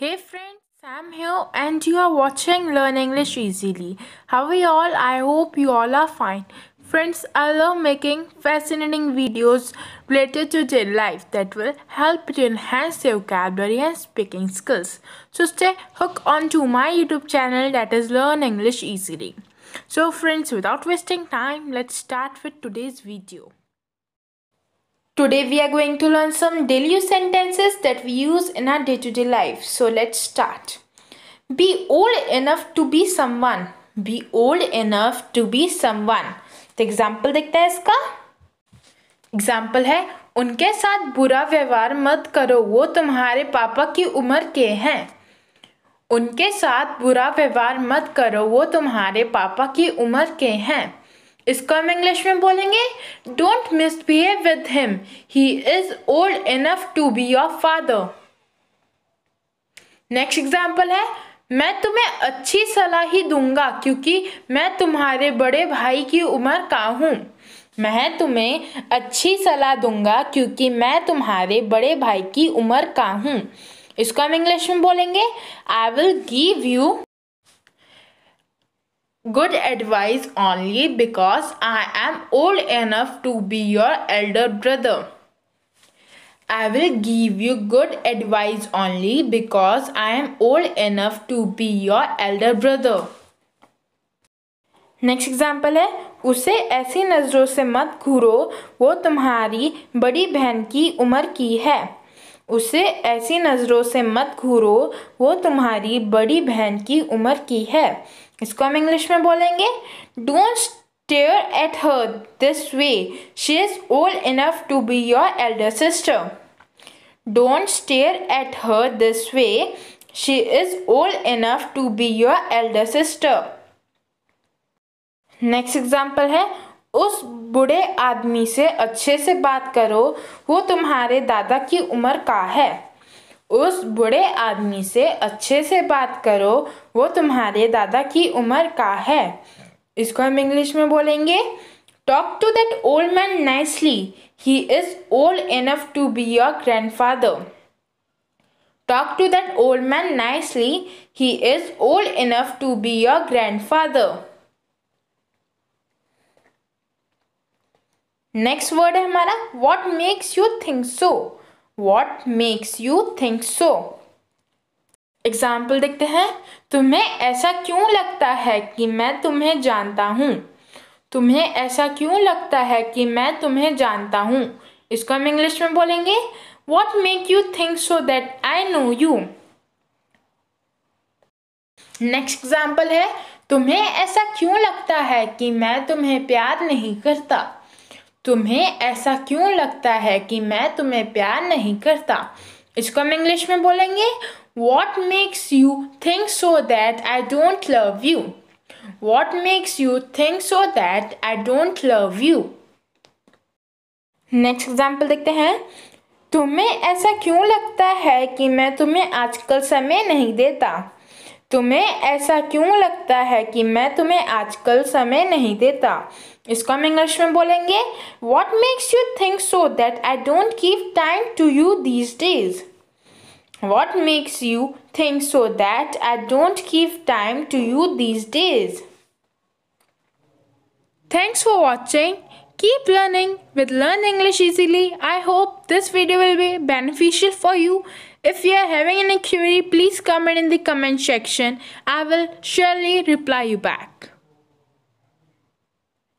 Hey friends, Sam here and you are watching Learn English Easily. How are you all? I hope you all are fine. Friends, I love making fascinating videos related to daily life that will help to enhance your vocabulary and speaking skills. So stay hooked on to my YouTube channel that is Learn English Easily. So friends, without wasting time, let's start with today's video. Today we are going to learn some daily use sentences that we use in our day-to-day -day life. So let's start. Be old enough to be someone. Be old enough to be someone. तो example देखते हैं इसका Example है उनके साथ बुरा व्यवहार मत करो वो तुम्हारे पापा की उम्र के हैं उनके साथ बुरा व्यवहार मत करो वो तुम्हारे पापा की उम्र के हैं इसको हम इंग्लिश में बोलेंगे don't misbehave with him he is old enough to be your father next example है मैं तुम्हें अच्छी सलाह ही दूंगा क्योंकि मैं तुम्हारे बड़े भाई की उम्र का हूँ मैं तुम्हें अच्छी सलाह दूंगा क्योंकि मैं तुम्हारे बड़े भाई की उम्र का हूँ इसको हम इंग्लिश में बोलेंगे I will give you good advice only because I am old enough to be your elder brother. I will give you good advice only because I am old enough to be your elder brother. Next example है उसे ऐसी नज़रों से मत घूरो वो तुम्हारी बड़ी बहन की उम्र की है उसे ऐसी नज़रों से मत घूरो वो तुम्हारी बड़ी बहन की उम्र की है इसको हम इंग्लिश में बोलेंगे don't stare at her this way she is old enough to be your elder sister don't stare at her this way she is old enough to be your elder sister next example है उस बूढ़े आदमी से अच्छे से बात करो वो तुम्हारे दादा की उम्र का है उस बूढ़े आदमी से अच्छे से बात करो वो तुम्हारे दादा की उम्र का है इसको हम इंग्लिश में बोलेंगे talk to that old man nicely he is old enough to be your grandfather talk to that old man nicely he is old enough to be your grandfather next word है हमारा what makes you think so what makes you think so example देखते हैं तुम्हें ऐसा क्यों लगता है कि मैं तुम्हें जानता हूँ तुम्हें ऐसा क्यों लगता है कि मैं तुम्हें जानता हूँ इसको हम इंग्लिश में बोलेंगे what make you think so that I know you next example है तुम्हें ऐसा क्यों लगता है कि मैं तुम्हें प्यार नहीं करता तुम्हें ऐसा क्यों लगता है कि मैं तुम्हें प्यार नहीं करता इसको हम इंग्लिश में बोलेंगे what makes you think so that I don't love you what makes you think so that I don't love you next example देखते हैं तुम्हें ऐसा क्यों लगता है कि मैं तुम्हें आजकल समय नहीं देता तुम्हें ऐसा क्यों लगता है कि मैं तुम्हें आजकल समय नहीं देता इसको हम इंग्लिश में बोलेंगे what makes you think so that I don't give time to you these days what makes you think so that I don't give time to you these days thanks for watching Keep learning with Learn English Easily. I hope this video will be beneficial for you. If you are having any query, please comment in the comment section. I will surely reply you back.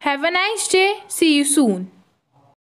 Have a nice day. See you soon.